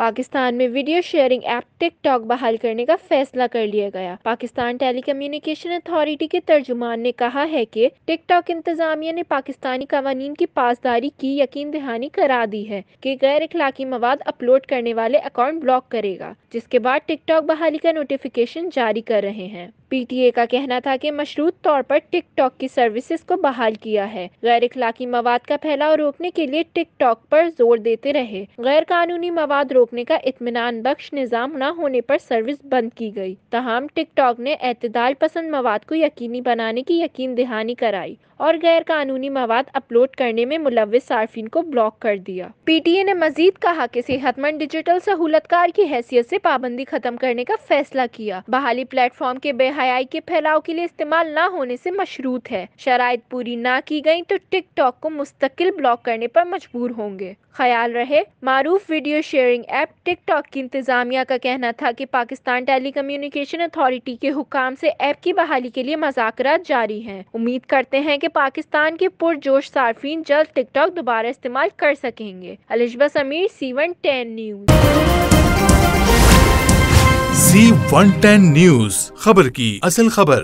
पाकिस्तान में video sharing app TikTok बहाल करने का फैसला कर लिया गया पाकिस्तान टेलीकम्युनिकेशन अथॉरिटी के तर्जुमान ने कहा है कि टिकटॉक इंतजामिया ने पाकिस्तानी कवानीन की पासदारी की यकीन दहानी करा दी है कि गैर इखलाकी मवाद अपलोड करने वाले अकाउंट ब्लॉक करेगा जिसके बाद टिकटॉक बहाली का नोटिफिकेशन जारी कर रहे हैं पीटीए का कहना था कि मशरूत तौर पर टिकटॉक की सर्विसेज को बहाल किया है गैर इखलाकी मवाद का फैलाव रोकने के लिए टिकटॉक पर जोर देते रहे गैर कानूनी मवाद रोक रोकने का इतमान बख्श निज़ाम न होने पर सर्विस बंद की गई तहम टिकटॉक ने अतदाल पसंद मवाद को यकीनी बनाने की यकीन दहानी कराई और गैर कानूनी मवाद अपलोड करने में मुलविस सार्फिन को ब्लॉक कर दिया पी टी ए ने मजीद कहा कि सेहतमंद डिजिटल सहूलतकार की हैसियत से पाबंदी खत्म करने का फैसला किया बहाली प्लेटफॉर्म के बेहयाई के फैलाव के लिए इस्तेमाल न होने से मशरूत है शराय पूरी न की गई तो टिकटॉक को मुस्तकिल ब्लॉक करने पर मजबूर होंगे ख्याल रहे मारूफ वीडियो शेयरिंग ऐप टिकटॉक की इंतजामिया का कहना था कि पाकिस्तान टेलीकम्युनिकेशन अथॉरिटी के हुकाम से ऐप की बहाली के लिए मजाकरा जारी हैं उम्मीद करते हैं कि पाकिस्तान के पुरजोश सार्फिन जल्द टिकटॉक दोबारा इस्तेमाल कर सकेंगे अलजबा समीर C one ten news C one ten news खबर की असल खबर